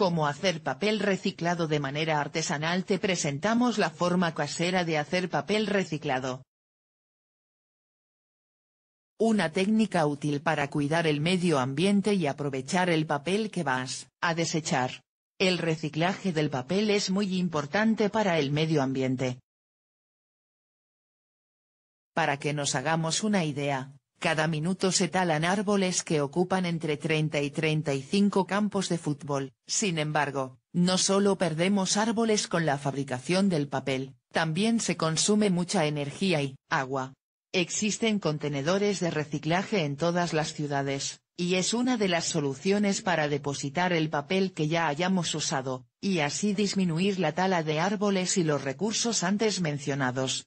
Cómo hacer papel reciclado de manera artesanal te presentamos la forma casera de hacer papel reciclado. Una técnica útil para cuidar el medio ambiente y aprovechar el papel que vas a desechar. El reciclaje del papel es muy importante para el medio ambiente. Para que nos hagamos una idea, cada minuto se talan árboles que ocupan entre 30 y 35 campos de fútbol. Sin embargo, no solo perdemos árboles con la fabricación del papel, también se consume mucha energía y agua. Existen contenedores de reciclaje en todas las ciudades, y es una de las soluciones para depositar el papel que ya hayamos usado, y así disminuir la tala de árboles y los recursos antes mencionados.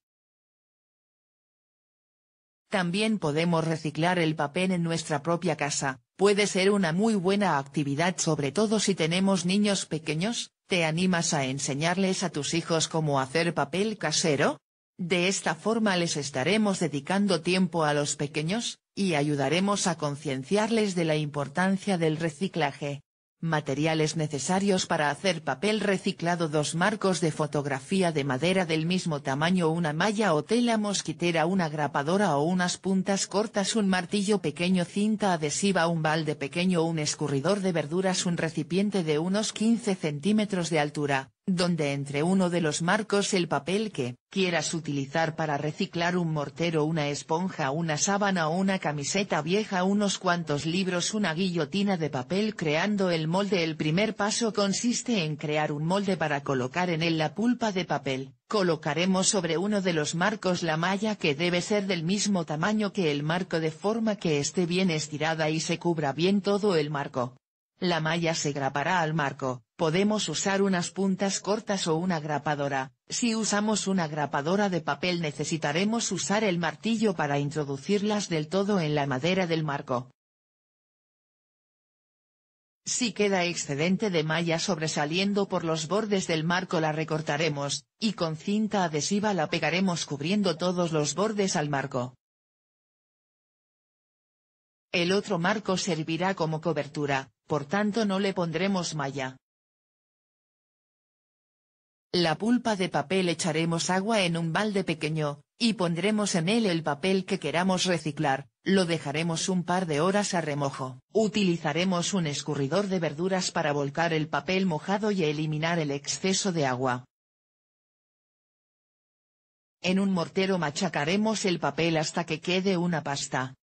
También podemos reciclar el papel en nuestra propia casa, puede ser una muy buena actividad sobre todo si tenemos niños pequeños, ¿te animas a enseñarles a tus hijos cómo hacer papel casero? De esta forma les estaremos dedicando tiempo a los pequeños, y ayudaremos a concienciarles de la importancia del reciclaje. Materiales necesarios para hacer papel reciclado Dos marcos de fotografía de madera del mismo tamaño Una malla o tela mosquitera Una grapadora o unas puntas cortas Un martillo pequeño Cinta adhesiva Un balde pequeño Un escurridor de verduras Un recipiente de unos 15 centímetros de altura donde entre uno de los marcos el papel que quieras utilizar para reciclar un mortero una esponja una sábana o una camiseta vieja unos cuantos libros una guillotina de papel creando el molde el primer paso consiste en crear un molde para colocar en él la pulpa de papel, colocaremos sobre uno de los marcos la malla que debe ser del mismo tamaño que el marco de forma que esté bien estirada y se cubra bien todo el marco. La malla se grapará al marco, Podemos usar unas puntas cortas o una grapadora, si usamos una grapadora de papel necesitaremos usar el martillo para introducirlas del todo en la madera del marco. Si queda excedente de malla sobresaliendo por los bordes del marco la recortaremos, y con cinta adhesiva la pegaremos cubriendo todos los bordes al marco. El otro marco servirá como cobertura, por tanto no le pondremos malla. La pulpa de papel echaremos agua en un balde pequeño, y pondremos en él el papel que queramos reciclar, lo dejaremos un par de horas a remojo. Utilizaremos un escurridor de verduras para volcar el papel mojado y eliminar el exceso de agua. En un mortero machacaremos el papel hasta que quede una pasta.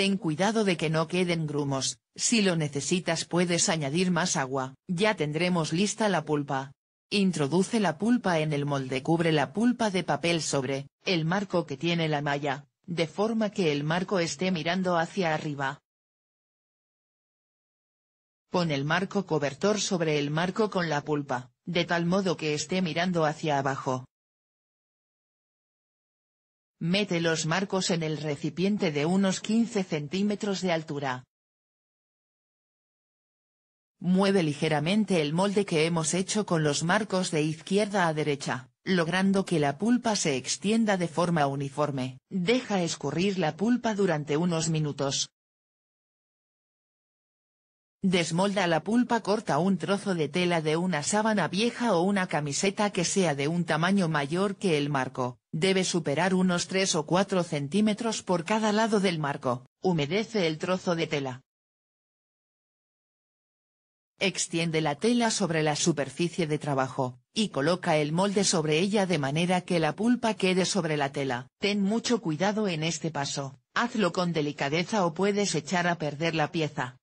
Ten cuidado de que no queden grumos, si lo necesitas puedes añadir más agua. Ya tendremos lista la pulpa. Introduce la pulpa en el molde. Cubre la pulpa de papel sobre, el marco que tiene la malla, de forma que el marco esté mirando hacia arriba. Pon el marco cobertor sobre el marco con la pulpa, de tal modo que esté mirando hacia abajo. Mete los marcos en el recipiente de unos 15 centímetros de altura. Mueve ligeramente el molde que hemos hecho con los marcos de izquierda a derecha, logrando que la pulpa se extienda de forma uniforme. Deja escurrir la pulpa durante unos minutos. Desmolda la pulpa corta un trozo de tela de una sábana vieja o una camiseta que sea de un tamaño mayor que el marco, debe superar unos 3 o 4 centímetros por cada lado del marco, humedece el trozo de tela. Extiende la tela sobre la superficie de trabajo, y coloca el molde sobre ella de manera que la pulpa quede sobre la tela. Ten mucho cuidado en este paso, hazlo con delicadeza o puedes echar a perder la pieza.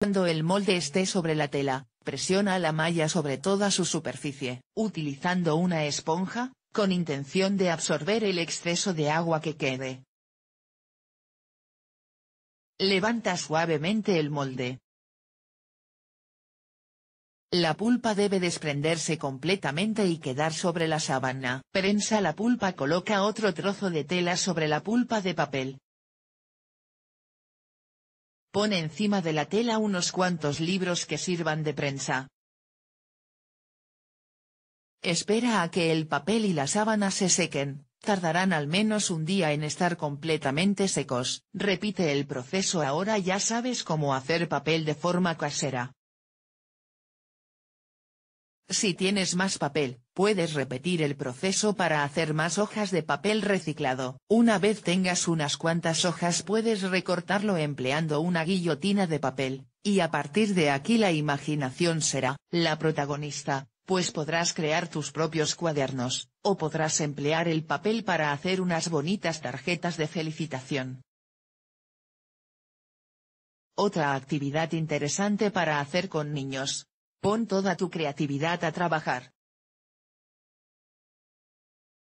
Cuando el molde esté sobre la tela, presiona la malla sobre toda su superficie, utilizando una esponja, con intención de absorber el exceso de agua que quede. Levanta suavemente el molde. La pulpa debe desprenderse completamente y quedar sobre la sábana. Prensa la pulpa Coloca otro trozo de tela sobre la pulpa de papel, Pon encima de la tela unos cuantos libros que sirvan de prensa. Espera a que el papel y la sábana se sequen, tardarán al menos un día en estar completamente secos. Repite el proceso ahora ya sabes cómo hacer papel de forma casera. Si tienes más papel, Puedes repetir el proceso para hacer más hojas de papel reciclado. Una vez tengas unas cuantas hojas puedes recortarlo empleando una guillotina de papel, y a partir de aquí la imaginación será la protagonista, pues podrás crear tus propios cuadernos, o podrás emplear el papel para hacer unas bonitas tarjetas de felicitación. Otra actividad interesante para hacer con niños. Pon toda tu creatividad a trabajar.